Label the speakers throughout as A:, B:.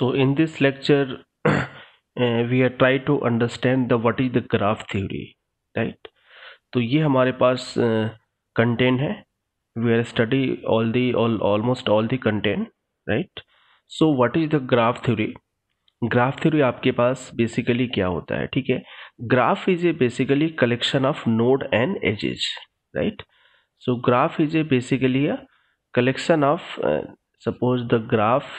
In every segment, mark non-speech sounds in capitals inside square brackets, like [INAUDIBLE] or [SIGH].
A: so in this lecture [CLEARS THROAT] uh, we are try to understand the what is the graph theory right तो ये हमारे पास content uh, है we are study all the all almost all the content right so what is the graph theory graph theory आपके पास basically क्या होता है ठीक है graph is a basically collection of node and edges right so graph is a basically a collection of suppose the graph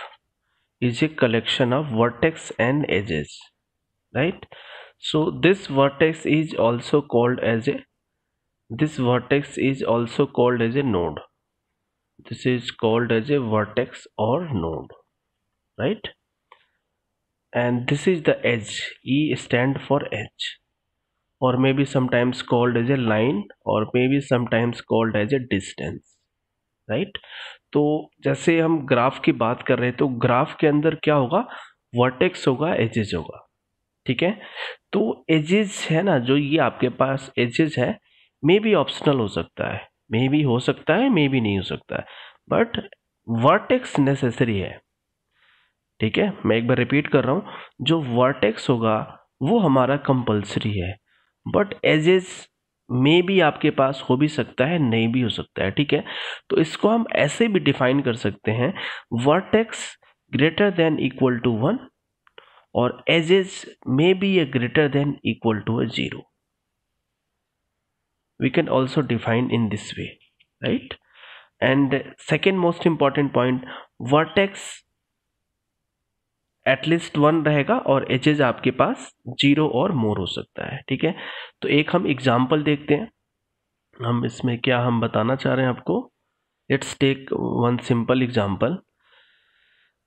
A: is a collection of vertex and edges right so this vertex is also called as a this vertex is also called as a node this is called as a vertex or node right and this is the edge e stand for edge or maybe sometimes called as a line or maybe sometimes called as a distance right तो जैसे हम graph की बात कर रहे हैं तो graph के अंदर क्या होगा वर्टेक्स होगा एजेस होगा ठीक है तो एजेस है ना जो ये आपके पास एजेस है मे बी ऑप्शनल हो सकता है मे बी हो सकता है मे बी नहीं हो सकता है बट वर्टेक्स नेसेसरी है ठीक है मैं एक बार रिपीट कर रहा हूँ जो वर्टेक्स होगा वो हमारा कंपलसरी है बट एजेस मे भी आपके पास हो भी सकता है नहीं भी हो सकता है ठीक है तो इसको हम ऐसे भी डिफाइन कर सकते हैं vertex greater than equal to one और edges may be a greater than equal to a zero we can also define in this way right and second most important point vertex at least one रहेगा और एचेज आपके पास zero और मोर हो सकता है ठीक है तो एक हम एग्जाम्पल देखते हैं हम इसमें क्या हम बताना चाह रहे हैं आपको let's take one simple example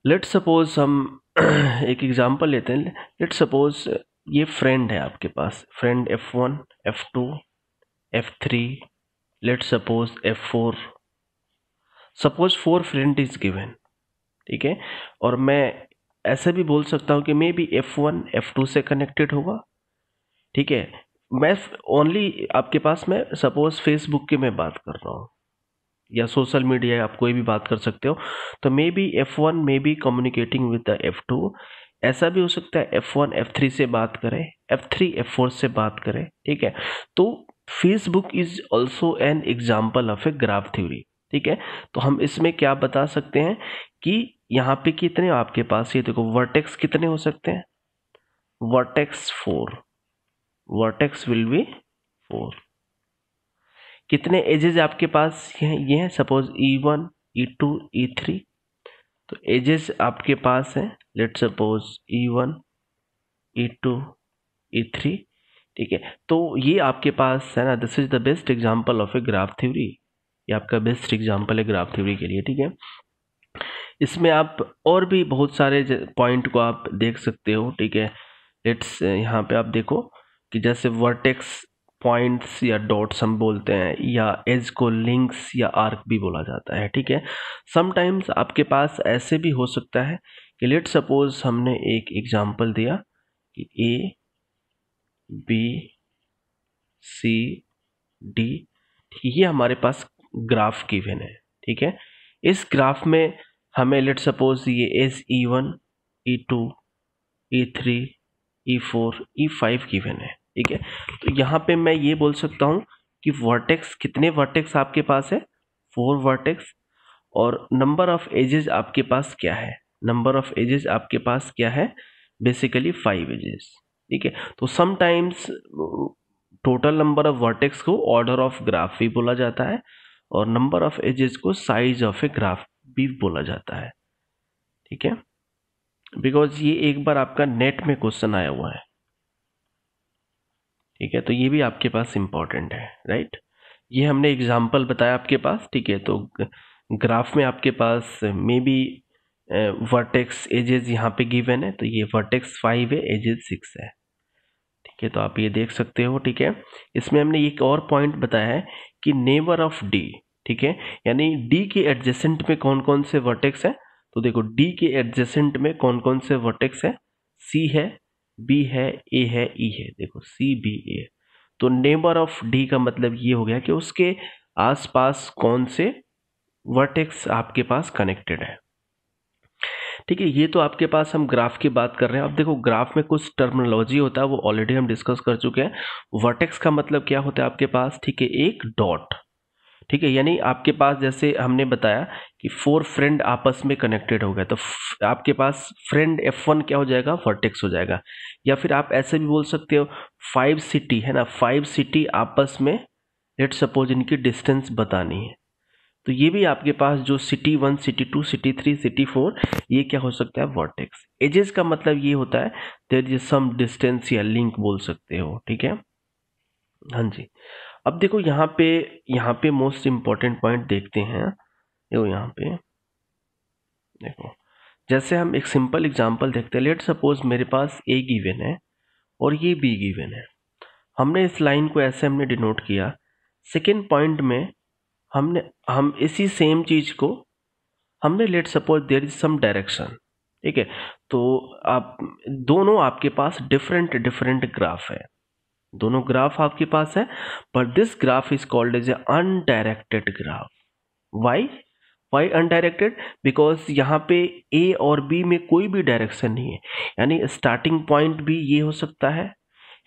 A: let suppose हम [CLEARS THROAT] एक एग्जाम्पल लेते हैं लेट सपोज ये फ्रेंड है आपके पास friend F one F two F three let suppose F four suppose four friend is given ठीक है और मैं ऐसे भी बोल सकता हूँ कि maybe F one F two से कनेक्टेड होगा ठीक है मैं ओनली आपके पास मैं सपोज फेसबुक की मैं बात कर रहा हूँ या सोशल मीडिया आप कोई भी बात कर सकते हो तो maybe F one maybe communicating with the F two ऐसा भी हो सकता है एफ वन एफ थ्री से बात करें एफ थ्री एफ फोर से बात करें ठीक है तो Facebook is also an example of a graph theory ठीक है तो हम इसमें क्या बता सकते हैं कि यहाँ पे कितने आपके पास ये देखो वर्टेक्स कितने हो सकते हैं vertex four vertex will be four कितने एजेस e e e तो आपके पास हैं ये हैं suppose E one E two E three तो एजेस आपके पास हैं let suppose E one E two E three ठीक है तो ये आपके पास है ना this is the best example of a graph theory ये आपका बेस्ट एग्जांपल है ग्राफ थ्योरी के लिए ठीक है इसमें आप और भी बहुत सारे पॉइंट को आप देख सकते हो ठीक है लेट्स यहाँ पे आप देखो कि जैसे वर्टेक्स पॉइंट्स या डॉट्स हम बोलते हैं या एज को लिंक्स या आर्क भी बोला जाता है ठीक है समटाइम्स आपके पास ऐसे भी हो सकता है कि लेट सपोज हमने एक एग्जांपल दिया कि ए बी सी डी ये हमारे पास ग्राफ की वेन है ठीक है इस ग्राफ में हमें लेट सपोज ये S E e e e one E two E three E four E five given है ठीक है तो यहाँ पे मैं ये बोल सकता हूँ कि वर्टेक्स कितने वर्टेक्स आपके पास है फोर वर्टेक्स और नंबर ऑफ एजेस आपके पास क्या है नंबर ऑफ एजेस आपके पास क्या है बेसिकली फाइव एजेस ठीक है तो sometimes total number of vertex को ऑर्डर ऑफ ग्राफ भी बोला जाता है और नंबर ऑफ एजेस को साइज ऑफ ए ग्राफ भी बोला जाता है ठीक है बिकॉज ये एक बार आपका नेट में क्वेश्चन आया हुआ है ठीक है तो ये भी आपके पास इंपॉर्टेंट है राइट ये हमने एग्जाम्पल बताया आपके पास ठीक है तो ग्राफ में आपके पास मे बी वर्टेक्स एजेस यहाँ पे गिवन है तो ये वर्टेक्स फाइव है एजेस सिक्स है ठीक है तो आप ये देख सकते हो ठीक है इसमें हमने एक और पॉइंट बताया है कि नेवर ऑफ डी ठीक है यानी डी के एडजेसेंट में कौन कौन से वर्टेक्स है तो देखो डी के एडजेसेंट में कौन कौन से वर्टेक्स है सी है बी है ए है ई e है देखो सी बी ए तो नेबर ऑफ डी का मतलब ये हो गया कि उसके आसपास कौन से वर्टेक्स आपके पास कनेक्टेड है ठीक है ये तो आपके पास हम ग्राफ की बात कर रहे हैं अब देखो ग्राफ में कुछ टर्मिनोलॉजी होता है वो ऑलरेडी हम डिस्कस कर चुके हैं वर्टेक्स का मतलब क्या होता है आपके पास ठीक है एक डॉट ठीक है यानी आपके पास जैसे हमने बताया कि फोर फ्रेंड आपस में कनेक्टेड हो गए तो आपके पास फ्रेंड एफ वन क्या हो जाएगा वर्टेक्स हो जाएगा या फिर आप ऐसे भी बोल सकते हो फाइव सिटी है ना फाइव सिटी आपस में लेट सपोज इनकी डिस्टेंस बतानी है तो ये भी आपके पास जो city one city two city three city four ये क्या हो सकता है वर्टेक्स एजेस का मतलब ये होता है देर इज सम डिस्टेंस या लिंक बोल सकते हो ठीक है हाँ जी अब देखो यहाँ पे यहाँ पे मोस्ट इम्पॉर्टेंट पॉइंट देखते हैं देखो यहाँ पे देखो जैसे हम एक सिंपल एग्जांपल देखते हैं लेट सपोज मेरे पास ए गिवन है और ये बी गिवन है हमने इस लाइन को ऐसे हमने डिनोट किया सेकेंड पॉइंट में हमने हम इसी सेम चीज़ को हमने let suppose there is some direction ठीक है तो आप दोनों आपके पास डिफरेंट डिफरेंट ग्राफ है दोनों ग्राफ आपके पास है पर this graph is called as a undirected graph why why undirected because यहाँ पे ए और बी में कोई भी डायरेक्शन नहीं है यानी स्टार्टिंग पॉइंट भी ये हो सकता है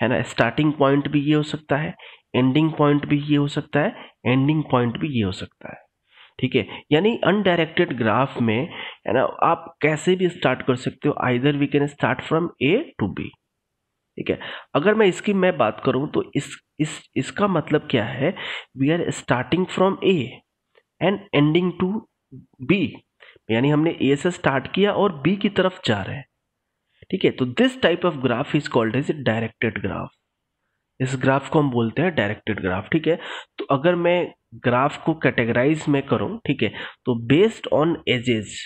A: है ना स्टार्टिंग पॉइंट भी ये हो सकता है एंडिंग पॉइंट भी ये हो सकता है एंडिंग पॉइंट भी ये हो सकता है ठीक है यानी अनडायरेक्टेड ग्राफ में है ना आप कैसे भी स्टार्ट कर सकते हो either we can start from A to B ठीक है अगर मैं इसकी मैं बात करूं तो इस इस इसका मतलब क्या है we are starting from A and ending to B यानी हमने ए से स्टार्ट किया और बी की तरफ जा रहे हैं ठीक है तो this type of graph is called as directed graph इस ग्राफ को हम बोलते हैं डायरेक्टेड ग्राफ ठीक है तो अगर मैं ग्राफ को कैटेगराइज में करूं ठीक है तो बेस्ड ऑन एजेस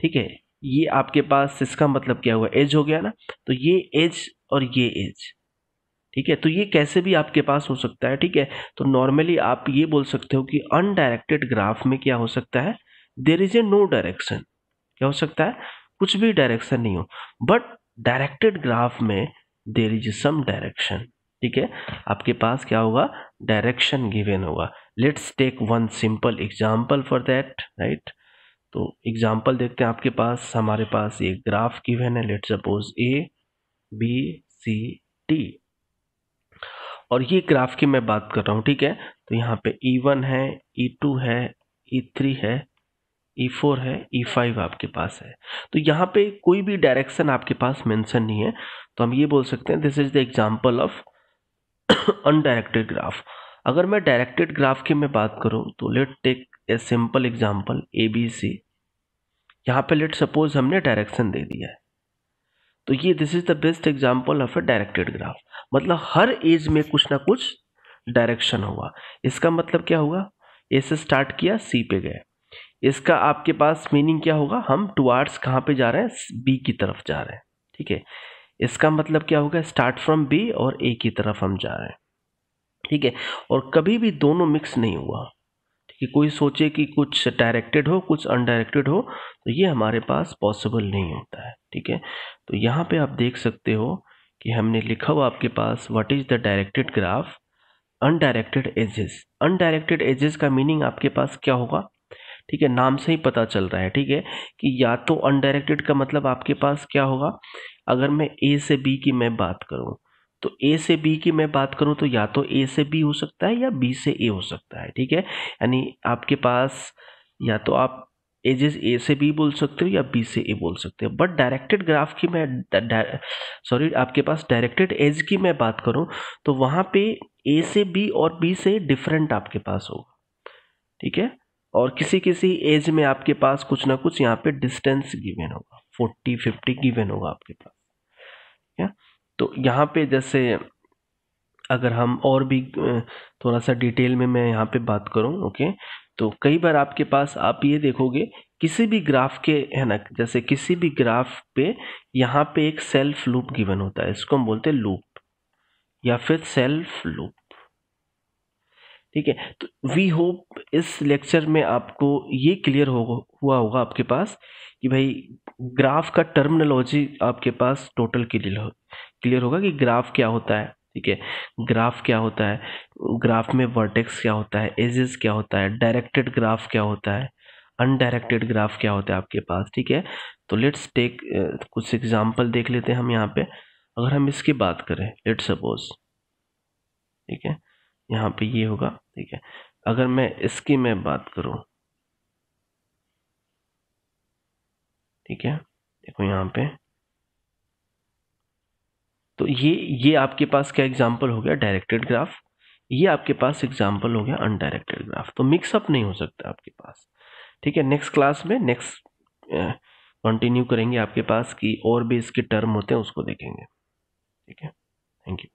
A: ठीक है ये आपके पास इसका मतलब क्या हुआ एज हो गया ना तो ये एज और ये एज ठीक है तो ये कैसे भी आपके पास हो सकता है ठीक है तो नॉर्मली आप ये बोल सकते हो कि अनडायरेक्टेड ग्राफ में क्या हो सकता है there is a no direction क्या हो सकता है कुछ भी डायरेक्शन नहीं हो बट डायरेक्टेड ग्राफ में देर इज सम डायरेक्शन ठीक है आपके पास क्या होगा डायरेक्शन गिवेन होगा let's take one simple example for that right तो एग्जाम्पल देखते हैं आपके पास हमारे पास ये ग्राफ गिवन है let suppose A B C D और ये ग्राफ की मैं बात कर रहा हूँ ठीक है तो यहाँ पे ई e वन है ई e टू है ई e थ्री है ई फोर है ई फाइव आपके पास है तो यहाँ पे कोई भी डायरेक्शन आपके पास मेंशन नहीं है तो हम ये बोल सकते हैं this is the example of undirected graph अगर मैं डायरेक्टेड ग्राफ की मैं बात करूँ तो let take a simple example A B C यहाँ पे लेट सपोज हमने डायरेक्शन दे दिया है तो ये this is the best example of a directed graph मतलब हर एज में कुछ ना कुछ डायरेक्शन हुआ इसका मतलब क्या हुआ ए से स्टार्ट किया सी पे गए इसका आपके पास मीनिंग क्या होगा हम टुआर्ड्स कहाँ पे जा रहे हैं बी की तरफ जा रहे हैं ठीक है इसका मतलब क्या होगा स्टार्ट फ्रॉम बी और ए की तरफ हम जा रहे हैं ठीक है और कभी भी दोनों मिक्स नहीं हुआ कि कोई सोचे कि कुछ डायरेक्टेड हो कुछ अनडायरेक्टेड हो तो ये हमारे पास पॉसिबल नहीं होता है ठीक है तो यहाँ पे आप देख सकते हो कि हमने लिखा हुआ आपके पास what is the directed graph undirected edges undirected edges का मीनिंग आपके पास क्या होगा ठीक है नाम से ही पता चल रहा है ठीक है कि या तो अनडायरेक्टेड का मतलब आपके पास क्या होगा अगर मैं ए से बी की मैं बात करूँ तो ए से बी की मैं बात करूं तो या तो ए से बी हो सकता है या बी से ए हो सकता है ठीक है यानी आपके पास या तो आप एजेस ए से बी बोल सकते हो या बी से ए बोल सकते हो बट डायरेक्टेड ग्राफ की मैं सॉरी आपके पास डायरेक्टेड एज की मैं बात करूं तो वहां पे ए से बी और बी से डिफरेंट आपके पास होगा ठीक है और किसी किसी एज में आपके पास कुछ ना कुछ यहाँ पे डिस्टेंस गिवेन होगा फोर्टी फिफ्टी गिवेन होगा आपके पास तो यहाँ पे जैसे अगर हम और भी थोड़ा सा डिटेल में मैं यहाँ पे बात करूँ ओके तो कई बार आपके पास आप ये देखोगे किसी भी ग्राफ के है ना जैसे किसी भी ग्राफ पे यहाँ पे एक सेल्फ लूप गिवन होता है इसको हम बोलते हैं लूप या फिर सेल्फ लूप ठीक है तो वी होप इस लेक्चर में आपको ये क्लियर हो हुआ होगा आपके पास कि भाई ग्राफ का टर्मिनोलॉजी आपके पास टोटल क्लियर हो क्लियर होगा कि ग्राफ क्या होता है ठीक है ग्राफ क्या होता है ग्राफ में वर्टेक्स क्या होता है एजेस क्या होता है डायरेक्टेड ग्राफ क्या होता है अनडायरेक्टेड ग्राफ क्या होता है आपके पास ठीक है तो लेट्स टेक कुछ एग्जाम्पल देख लेते हैं हम यहाँ पे अगर हम इसकी बात करें लेट सपोज ठीक है यहाँ पे ये होगा ठीक है अगर मैं इसकी मैं बात करूँ ठीक है देखो यहाँ पे तो ये ये आपके पास क्या एग्जाम्पल हो गया डायरेक्टेड ग्राफ ये आपके पास एग्जाम्पल हो गया अनडायरेक्टेड ग्राफ तो मिक्सअप नहीं हो सकता आपके पास ठीक है नेक्स्ट क्लास में नेक्स्ट कंटिन्यू करेंगे आपके पास कि और भी इसके टर्म होते हैं उसको देखेंगे ठीक है थैंक यू